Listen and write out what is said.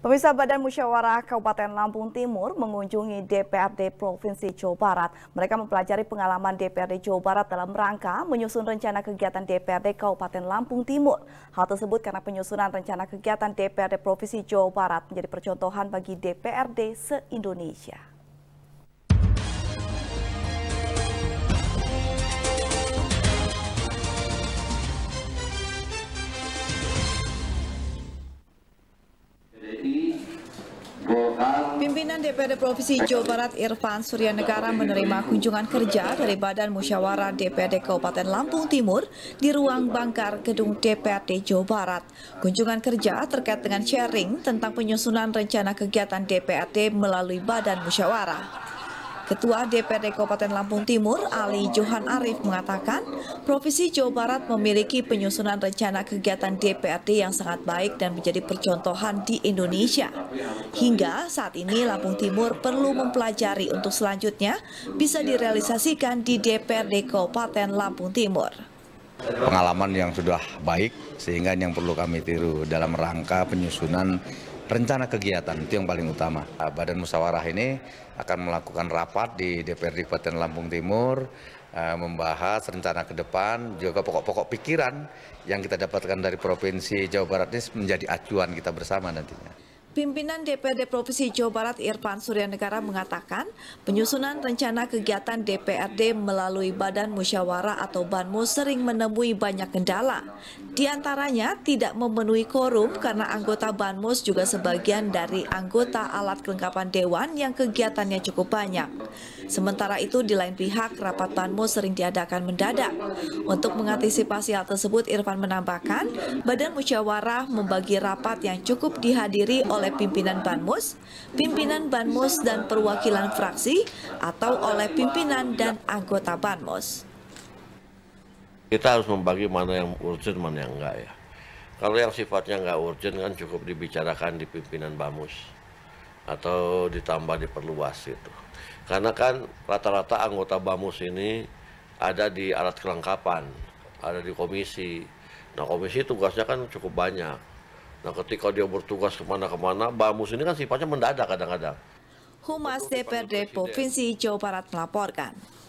Pemirsa Badan Musyawarah Kabupaten Lampung Timur mengunjungi DPRD Provinsi Jawa Barat. Mereka mempelajari pengalaman DPRD Jawa Barat dalam rangka menyusun rencana kegiatan DPRD Kabupaten Lampung Timur. Hal tersebut karena penyusunan rencana kegiatan DPRD Provinsi Jawa Barat menjadi percontohan bagi DPRD se-Indonesia. Pimpinan DPD Provinsi Jawa Barat Irfan Surya Negara menerima kunjungan kerja dari Badan Musyawarah DPRD Kabupaten Lampung Timur di ruang bangkar gedung DPRD Jawa Barat. Kunjungan kerja terkait dengan sharing tentang penyusunan rencana kegiatan DPRD melalui Badan Musyawarah. Ketua DPRD Kabupaten Lampung Timur, Ali Johan Arif mengatakan, Provinsi Jawa Barat memiliki penyusunan rencana kegiatan DPRD yang sangat baik dan menjadi percontohan di Indonesia. Hingga saat ini Lampung Timur perlu mempelajari untuk selanjutnya bisa direalisasikan di DPRD Kabupaten Lampung Timur. Pengalaman yang sudah baik sehingga yang perlu kami tiru dalam rangka penyusunan rencana kegiatan itu yang paling utama. Eh, Badan Musyawarah ini akan melakukan rapat di DPRD Kabupaten Lampung Timur eh, membahas rencana ke depan juga pokok-pokok pikiran yang kita dapatkan dari Provinsi Jawa Barat ini menjadi acuan kita bersama nantinya. Pimpinan DPD Provinsi Jawa Barat Irfan Suryanegara mengatakan, penyusunan rencana kegiatan DPRD melalui Badan Musyawarah atau BANMU sering menemui banyak kendala. Di antaranya tidak memenuhi korum karena anggota BANMUS juga sebagian dari anggota alat kelengkapan dewan yang kegiatannya cukup banyak. Sementara itu di lain pihak rapat Banmo sering diadakan mendadak. Untuk mengantisipasi hal tersebut Irfan menambahkan Badan Musyawarah membagi rapat yang cukup dihadiri oleh pimpinan BANMUS, pimpinan BANMUS dan perwakilan fraksi atau oleh pimpinan dan anggota BANMUS. Kita harus membagi mana yang urgent mana yang enggak ya. Kalau yang sifatnya enggak urgent kan cukup dibicarakan di pimpinan BAMUS atau ditambah diperluas itu. Karena kan rata-rata anggota BAMUS ini ada di alat kelengkapan, ada di komisi. Nah komisi tugasnya kan cukup banyak. Nah ketika dia bertugas kemana-kemana, BAMUS ini kan sifatnya mendadak kadang-kadang. Humas DPRD Provinsi Jawa Barat melaporkan.